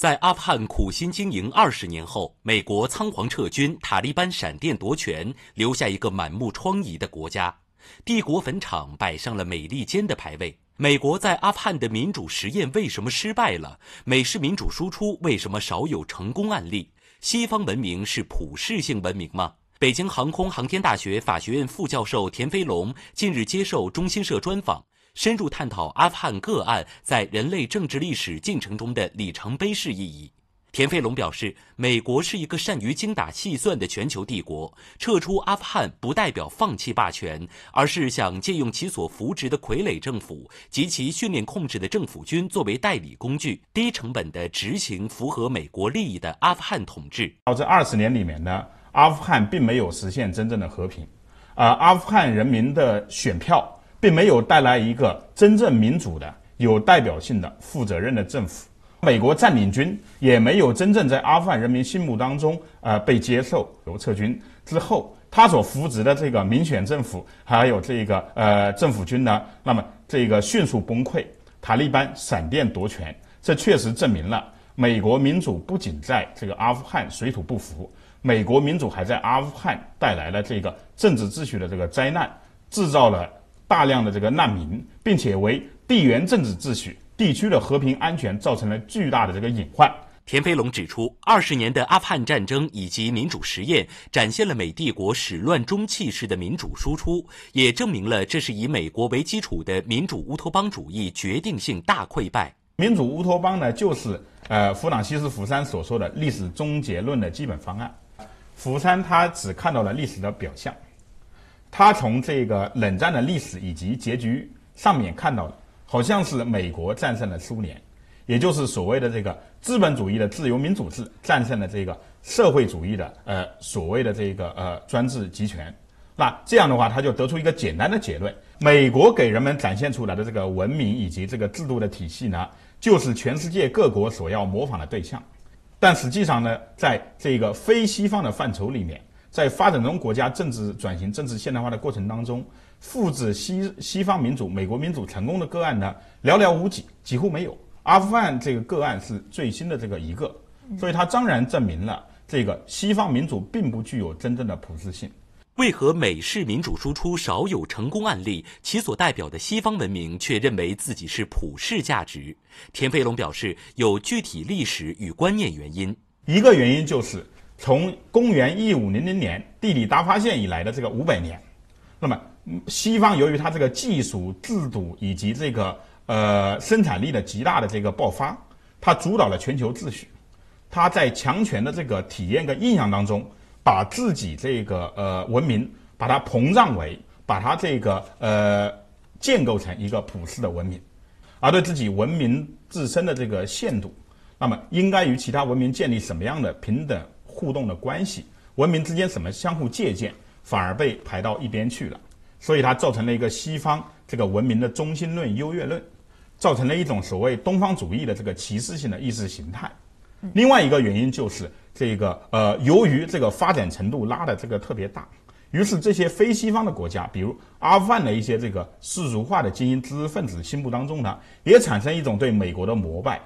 在阿富汗苦心经营二十年后，美国仓皇撤军，塔利班闪电夺权，留下一个满目疮痍的国家，帝国坟场摆上了美利坚的牌位。美国在阿富汗的民主实验为什么失败了？美式民主输出为什么少有成功案例？西方文明是普世性文明吗？北京航空航天大学法学院副教授田飞龙近日接受中新社专访。深入探讨阿富汗个案在人类政治历史进程中的里程碑式意义。田飞龙表示，美国是一个善于精打细算的全球帝国，撤出阿富汗不代表放弃霸权，而是想借用其所扶植的傀儡政府及其训练控制的政府军作为代理工具，低成本地执行符合美国利益的阿富汗统治。到这二十年里面呢，阿富汗并没有实现真正的和平，而阿富汗人民的选票。并没有带来一个真正民主的、有代表性的、负责任的政府。美国占领军也没有真正在阿富汗人民心目当中，呃，被接受。由撤军之后，他所扶植的这个民选政府，还有这个呃政府军呢，那么这个迅速崩溃，塔利班闪电夺权。这确实证明了美国民主不仅在这个阿富汗水土不服，美国民主还在阿富汗带来了这个政治秩序的这个灾难，制造了。大量的这个难民，并且为地缘政治秩序、地区的和平安全造成了巨大的这个隐患。田飞龙指出，二十年的阿富汗战争以及民主实验，展现了美帝国始乱终弃式的民主输出，也证明了这是以美国为基础的民主乌托邦主义决定性大溃败。民主乌托邦呢，就是呃，弗朗西斯·福山所说的历史终结论的基本方案。福山他只看到了历史的表象。他从这个冷战的历史以及结局上面看到的，好像是美国战胜了苏联，也就是所谓的这个资本主义的自由民主制战胜了这个社会主义的呃所谓的这个呃专制集权。那这样的话，他就得出一个简单的结论：美国给人们展现出来的这个文明以及这个制度的体系呢，就是全世界各国所要模仿的对象。但实际上呢，在这个非西方的范畴里面。在发展中国家政治转型、政治现代化的过程当中，复制西西方民主、美国民主成功的个案呢，寥寥无几，几乎没有。阿富汗这个个案是最新的这个一个，所以它当然证明了这个西方民主并不具有真正的普适性。为何美式民主输出少有成功案例，其所代表的西方文明却认为自己是普世价值？田飞龙表示，有具体历史与观念原因。一个原因就是。从公元一五零零年地理大发现以来的这个五百年，那么西方由于它这个技术、制度以及这个呃生产力的极大的这个爆发，它主导了全球秩序。它在强权的这个体验跟印象当中，把自己这个呃文明把它膨胀为，把它这个呃建构成一个普世的文明，而对自己文明自身的这个限度，那么应该与其他文明建立什么样的平等？互动的关系，文明之间怎么相互借鉴，反而被排到一边去了。所以它造成了一个西方这个文明的中心论、优越论，造成了一种所谓东方主义的这个歧视性的意识形态。另外一个原因就是这个呃，由于这个发展程度拉的这个特别大，于是这些非西方的国家，比如阿富汗的一些这个世俗化的精英知识分子心目当中呢，也产生一种对美国的膜拜。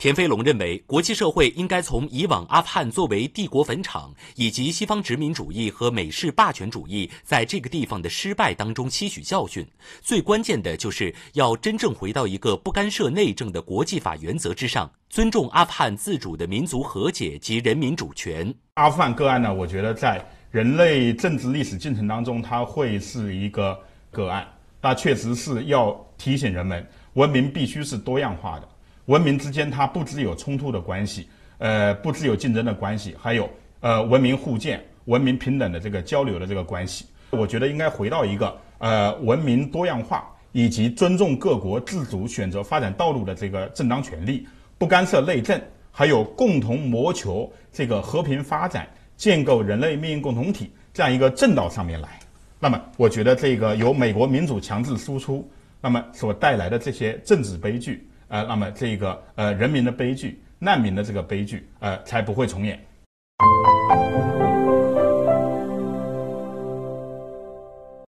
田飞龙认为，国际社会应该从以往阿富汗作为帝国坟场，以及西方殖民主义和美式霸权主义在这个地方的失败当中吸取教训。最关键的就是要真正回到一个不干涉内政的国际法原则之上，尊重阿富汗自主的民族和解及人民主权。阿富汗个案呢，我觉得在人类政治历史进程当中，它会是一个个案。那确实是要提醒人们，文明必须是多样化的。文明之间，它不只有冲突的关系，呃，不只有竞争的关系，还有呃文明互鉴、文明平等的这个交流的这个关系。我觉得应该回到一个呃文明多样化以及尊重各国自主选择发展道路的这个正当权利，不干涉内政，还有共同谋求这个和平发展、建构人类命运共同体这样一个正道上面来。那么，我觉得这个由美国民主强制输出，那么所带来的这些政治悲剧。呃，那么这个呃，人民的悲剧、难民的这个悲剧，呃，才不会重演。